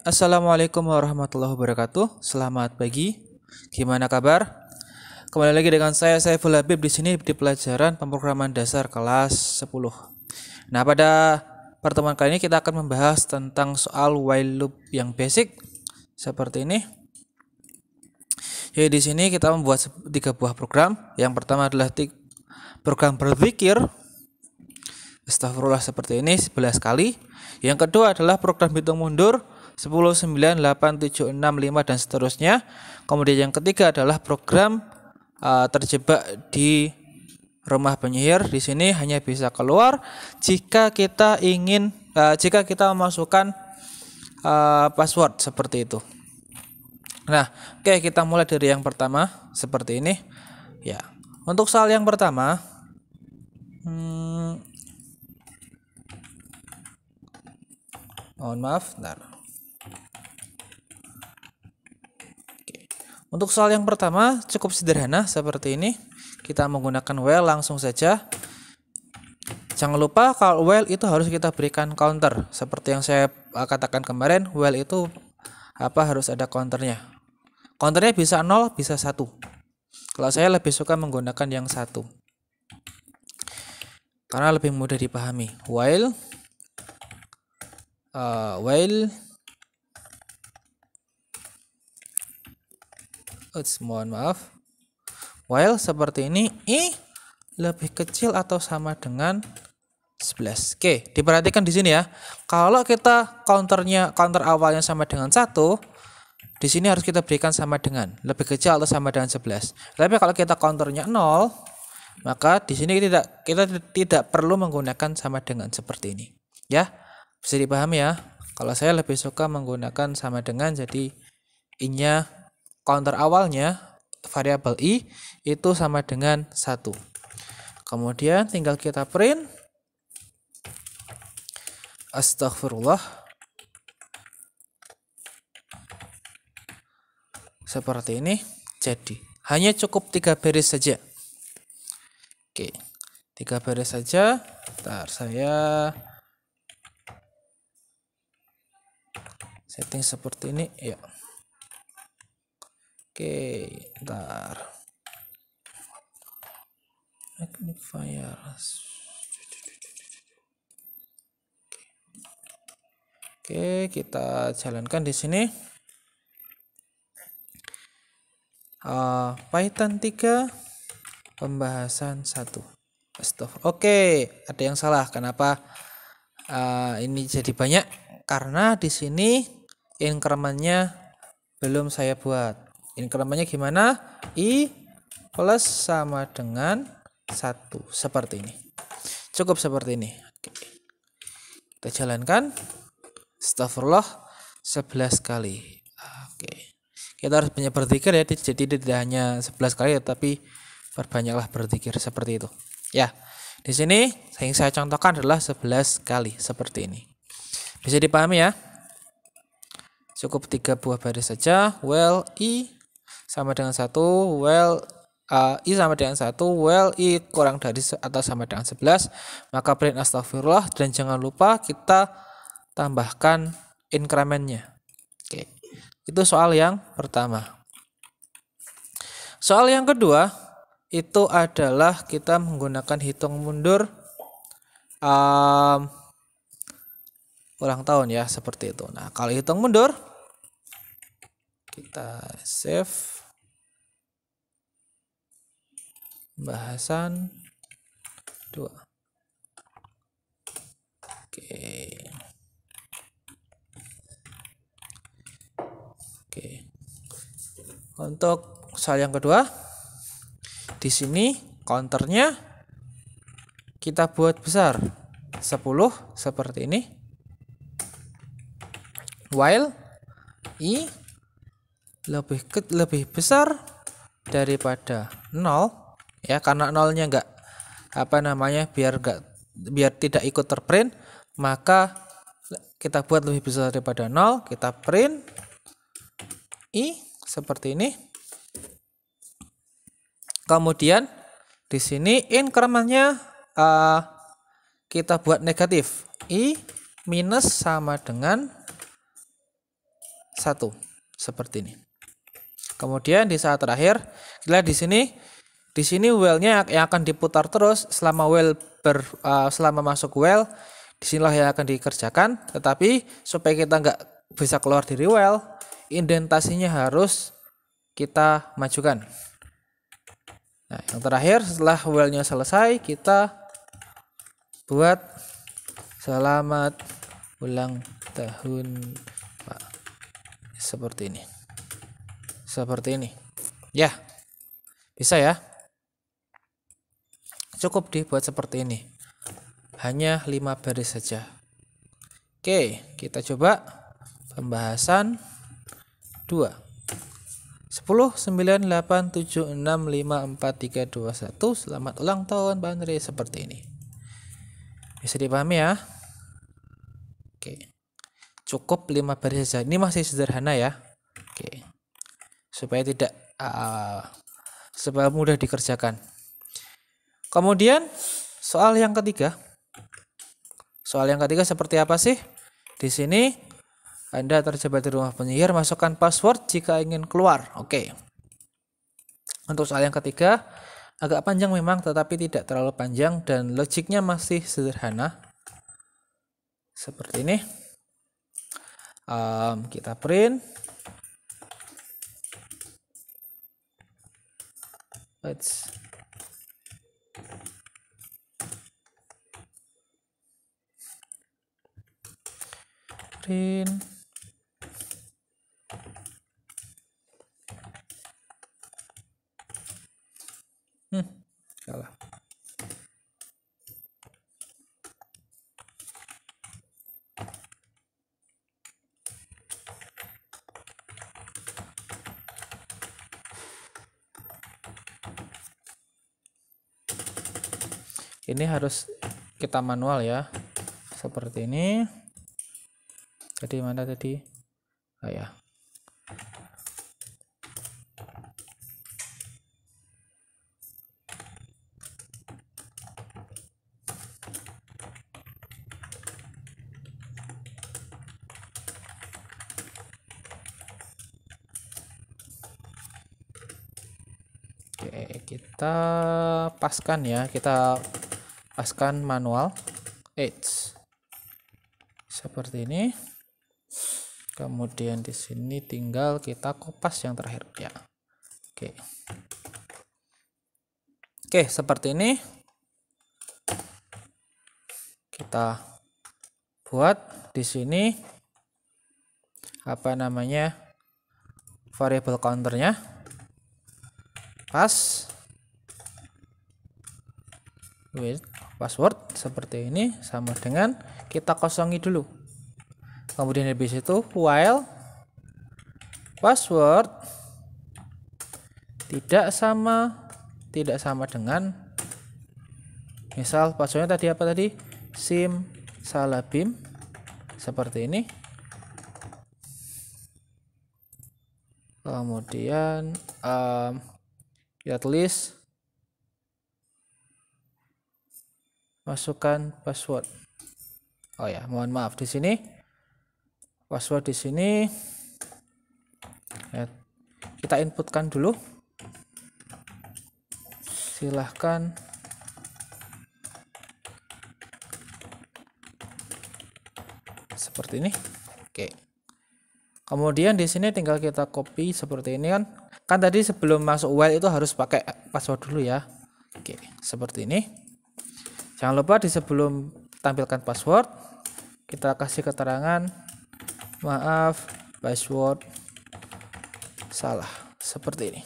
Assalamualaikum warahmatullahi wabarakatuh. Selamat pagi. Gimana kabar? Kembali lagi dengan saya Saiful Habib di sini di pelajaran pemrograman dasar kelas 10. Nah, pada pertemuan kali ini kita akan membahas tentang soal while loop yang basic seperti ini. Jadi di sini kita membuat tiga buah program. Yang pertama adalah program berpikir Astagfirullah seperti ini 11 kali. Yang kedua adalah program hitung mundur 10, 9, 8, 7, 6, 5 dan seterusnya. Kemudian yang ketiga adalah program uh, terjebak di rumah penyihir. Di sini hanya bisa keluar jika kita ingin uh, jika kita memasukkan uh, password seperti itu. Nah, oke okay, kita mulai dari yang pertama seperti ini. Ya. Untuk soal yang pertama hmm, mohon maaf, bentar. Untuk soal yang pertama cukup sederhana seperti ini. Kita menggunakan while langsung saja. Jangan lupa kalau while itu harus kita berikan counter. Seperti yang saya eh, katakan kemarin, while itu apa harus ada counternya. Counternya bisa 0, bisa 1. Kalau saya lebih suka menggunakan yang satu karena lebih mudah dipahami. While uh, while Uts, mohon maaf. While seperti ini, i lebih kecil atau sama dengan 11. Oke, diperhatikan di sini ya. Kalau kita counternya counter awalnya sama dengan satu, di sini harus kita berikan sama dengan lebih kecil atau sama dengan 11. Tapi kalau kita counternya 0, maka di sini tidak kita tidak perlu menggunakan sama dengan seperti ini. Ya. Bisa dipahami ya. Kalau saya lebih suka menggunakan sama dengan jadi i counter awalnya variabel i itu sama dengan satu. Kemudian tinggal kita print astagfirullah seperti ini jadi hanya cukup tiga baris saja oke tiga baris saja ntar saya setting seperti ini ya Oke, ntar magnifier. Oke, kita jalankan di sini. Uh, Python 3 pembahasan 1. Oke Oke, ada yang salah. Kenapa uh, ini jadi banyak? Karena di sini incrementnya belum saya buat Inkremennya gimana? I plus sama dengan 1. Seperti ini. Cukup seperti ini. Oke. Kita jalankan. Astagfirullah 11 kali. Oke. Kita harus banyak berpikir ya, jadi tidak hanya 11 kali tapi perbanyaklah berpikir seperti itu. Ya. Di sini yang saya contohkan adalah 11 kali seperti ini. Bisa dipahami ya? Cukup tiga buah baris saja. Well, i sama dengan satu well uh, i sama dengan satu well i kurang dari atau sama dengan 11 maka print astagfirullah dan jangan lupa kita tambahkan inkremennya oke itu soal yang pertama soal yang kedua itu adalah kita menggunakan hitung mundur um, ulang tahun ya seperti itu nah kalau hitung mundur kita save bahasan 2 oke oke untuk soal yang kedua di sini counternya kita buat besar 10 seperti ini while i lebih ke, lebih besar daripada nol ya karena nolnya enggak apa namanya biar enggak biar tidak ikut terprint maka kita buat lebih besar daripada nol kita print i seperti ini kemudian di sini incrementnya uh, kita buat negatif i minus sama dengan satu seperti ini Kemudian di saat terakhir, kita lihat di sini di sini well-nya yang akan diputar terus selama well ber, uh, selama masuk well disinilah yang akan dikerjakan tetapi supaya kita nggak bisa keluar dari well indentasinya harus kita majukan nah yang terakhir setelah wellnya selesai kita buat selamat ulang tahun Pak seperti ini seperti ini ya bisa ya cukup dibuat seperti ini hanya lima baris saja oke kita coba pembahasan 2 10 9 8 7 6 5 4 3 2 1 selamat ulang tahun Bandri seperti ini bisa dipahami ya oke cukup lima baris saja ini masih sederhana ya supaya tidak uh, supaya mudah dikerjakan. Kemudian soal yang ketiga. Soal yang ketiga seperti apa sih? Di sini Anda terjebak di rumah penyihir, masukkan password jika ingin keluar. Oke. Untuk soal yang ketiga agak panjang memang tetapi tidak terlalu panjang dan logiknya masih sederhana. Seperti ini um, kita print points. Rain ini harus kita manual ya seperti ini jadi mana tadi oh ya kita paskan ya. Kita lepaskan manual edge seperti ini kemudian di sini tinggal kita kupas yang terakhir ya oke oke seperti ini kita buat di sini apa namanya variable counternya pas width password seperti ini sama dengan kita kosongi dulu kemudian habis itu while password tidak sama tidak sama dengan misal passwordnya tadi apa tadi sim salabim seperti ini kemudian um, kita tulis masukkan password. Oh ya, mohon maaf di sini password di sini kita inputkan dulu. Silahkan seperti ini. Oke. Kemudian di sini tinggal kita copy seperti ini kan. Kan tadi sebelum masuk while itu harus pakai password dulu ya. Oke, seperti ini. Jangan lupa di sebelum tampilkan password, kita kasih keterangan maaf password salah seperti ini.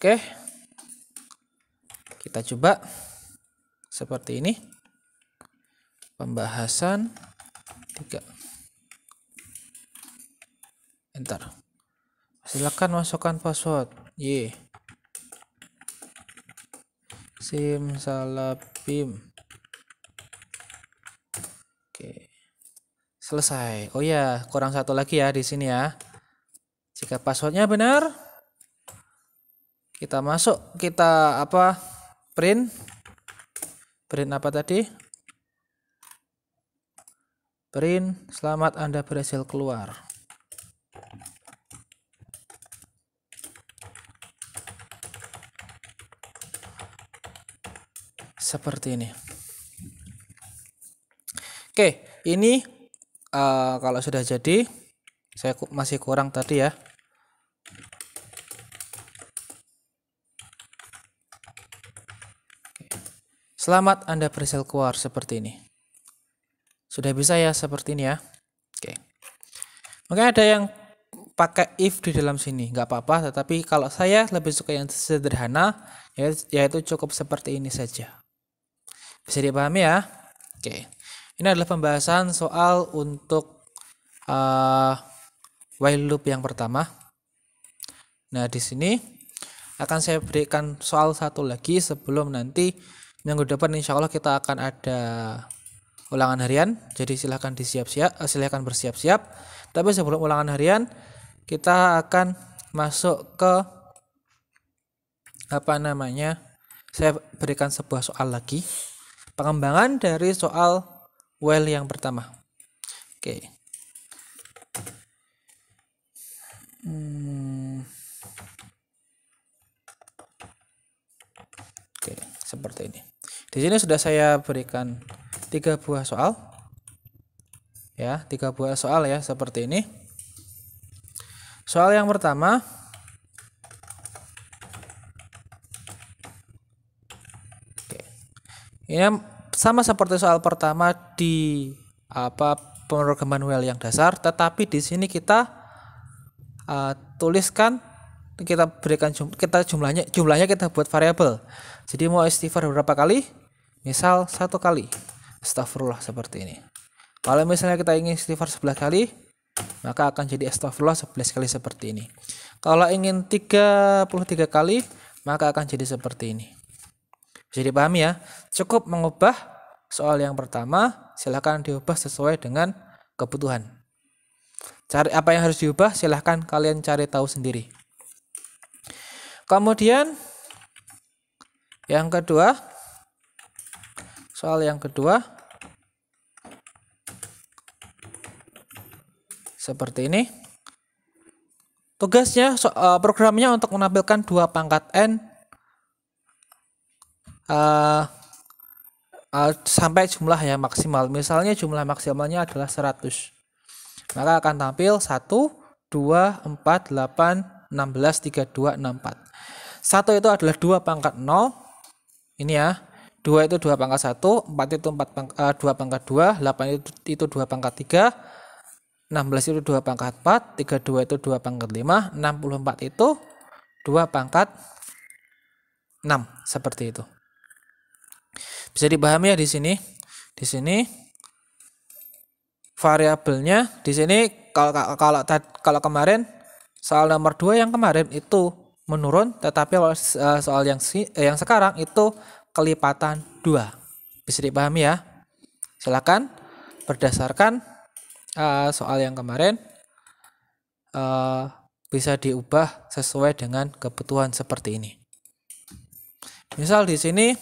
Oke. Kita coba seperti ini. Pembahasan 3. Enter. Silakan masukkan password. ye Yeah. Sim simsalabim oke selesai oh ya kurang satu lagi ya di sini ya jika passwordnya benar kita masuk kita apa print print apa tadi print selamat anda berhasil keluar seperti ini. Oke, ini uh, kalau sudah jadi, saya masih kurang tadi ya. Selamat Anda berhasil keluar seperti ini. Sudah bisa ya seperti ini ya. Oke. Mungkin ada yang pakai if di dalam sini, nggak apa-apa. Tetapi kalau saya lebih suka yang sederhana, ya, yaitu cukup seperti ini saja. Bisa dipahami ya? Oke. Ini adalah pembahasan soal untuk uh, while loop yang pertama. Nah, di sini akan saya berikan soal satu lagi sebelum nanti minggu depan insya Allah kita akan ada ulangan harian. Jadi silahkan disiap-siap, eh, silahkan bersiap-siap. Tapi sebelum ulangan harian kita akan masuk ke apa namanya? Saya berikan sebuah soal lagi pengembangan dari soal well yang pertama. Oke. Hmm. Oke, seperti ini. Di sini sudah saya berikan tiga buah soal. Ya, tiga buah soal ya seperti ini. Soal yang pertama, Ini ya, sama seperti soal pertama di apa pemrograman well yang dasar tetapi di sini kita uh, tuliskan kita berikan jum, kita jumlahnya jumlahnya kita buat variabel jadi mau istighfar berapa kali misal satu kali astagfirullah seperti ini kalau misalnya kita ingin istighfar 11 kali maka akan jadi astagfirullah 11 kali seperti ini kalau ingin 33 kali maka akan jadi seperti ini bisa dipahami ya? Cukup mengubah soal yang pertama, silahkan diubah sesuai dengan kebutuhan. Cari apa yang harus diubah, silahkan kalian cari tahu sendiri. Kemudian yang kedua, soal yang kedua seperti ini. Tugasnya eh, programnya untuk menampilkan dua pangkat n uh, uh, sampai jumlah ya maksimal. Misalnya jumlah maksimalnya adalah 100. Maka akan tampil 1 2 4 8 16 32 64. 1 itu adalah 2 pangkat 0. Ini ya. 2 itu 2 pangkat 1, 4 itu 4 eh, pangkat, uh, 2 pangkat 2, 8 itu, itu 2 pangkat 3, 16 itu 2 pangkat 4, 32 itu 2 pangkat 5, 64 itu 2 pangkat 6 seperti itu. Bisa dipahami ya di sini. Di sini variabelnya di sini kalau kalau kalau kemarin soal nomor 2 yang kemarin itu menurun tetapi eh, soal yang eh, yang sekarang itu kelipatan 2. Bisa dipahami ya? Silakan berdasarkan uh, soal yang kemarin uh, bisa diubah sesuai dengan kebutuhan seperti ini. Misal di sini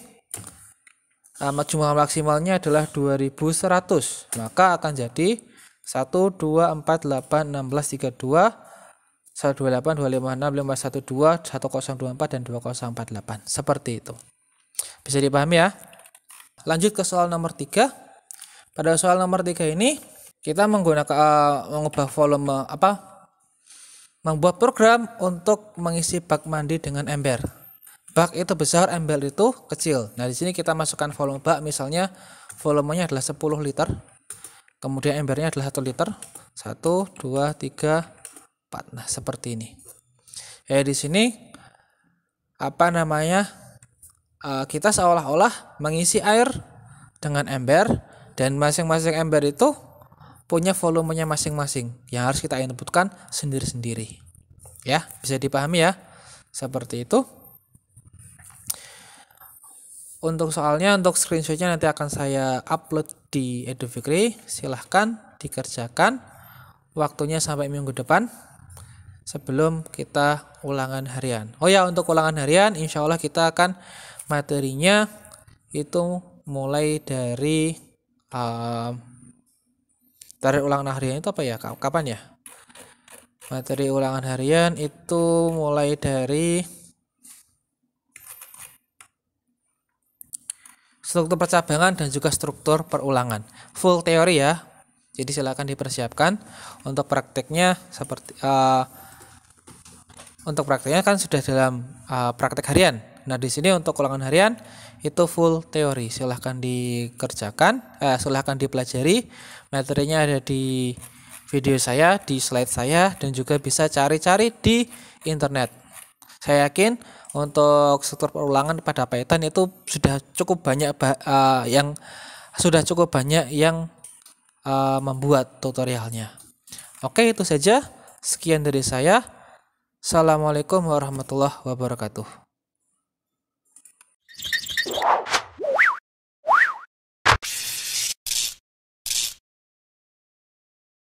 amat jumlah maksimalnya adalah 2100 maka akan jadi 1 2 4 8 16 32 satu 0, dua empat dan delapan seperti itu bisa dipahami ya lanjut ke soal nomor 3 pada soal nomor 3 ini kita menggunakan uh, mengubah volume apa membuat program untuk mengisi bak mandi dengan ember bak itu besar, embel itu kecil. Nah, di sini kita masukkan volume bak, misalnya volumenya adalah 10 liter. Kemudian embernya adalah 1 liter. 1 2 3 4. Nah, seperti ini. Eh di sini apa namanya? Eh, kita seolah-olah mengisi air dengan ember dan masing-masing ember itu punya volumenya masing-masing yang harus kita inputkan sendiri-sendiri. Ya, bisa dipahami ya. Seperti itu untuk soalnya untuk screenshotnya nanti akan saya upload di Edufigri silahkan dikerjakan waktunya sampai minggu depan sebelum kita ulangan harian oh ya untuk ulangan harian insya Allah kita akan materinya itu mulai dari um, dari ulangan harian itu apa ya kapan ya materi ulangan harian itu mulai dari struktur percabangan dan juga struktur perulangan. Full teori ya. Jadi silakan dipersiapkan untuk prakteknya seperti uh, untuk prakteknya kan sudah dalam uh, eh, praktek harian. Nah, di sini untuk ulangan harian itu full teori. Silahkan dikerjakan, eh, silahkan dipelajari. Materinya ada di video saya, di slide saya, dan juga bisa cari-cari di internet. Saya yakin untuk struktur perulangan pada Python itu sudah cukup banyak uh, yang sudah cukup banyak yang uh, membuat tutorialnya. Oke, itu saja. Sekian dari saya. Assalamualaikum warahmatullahi wabarakatuh.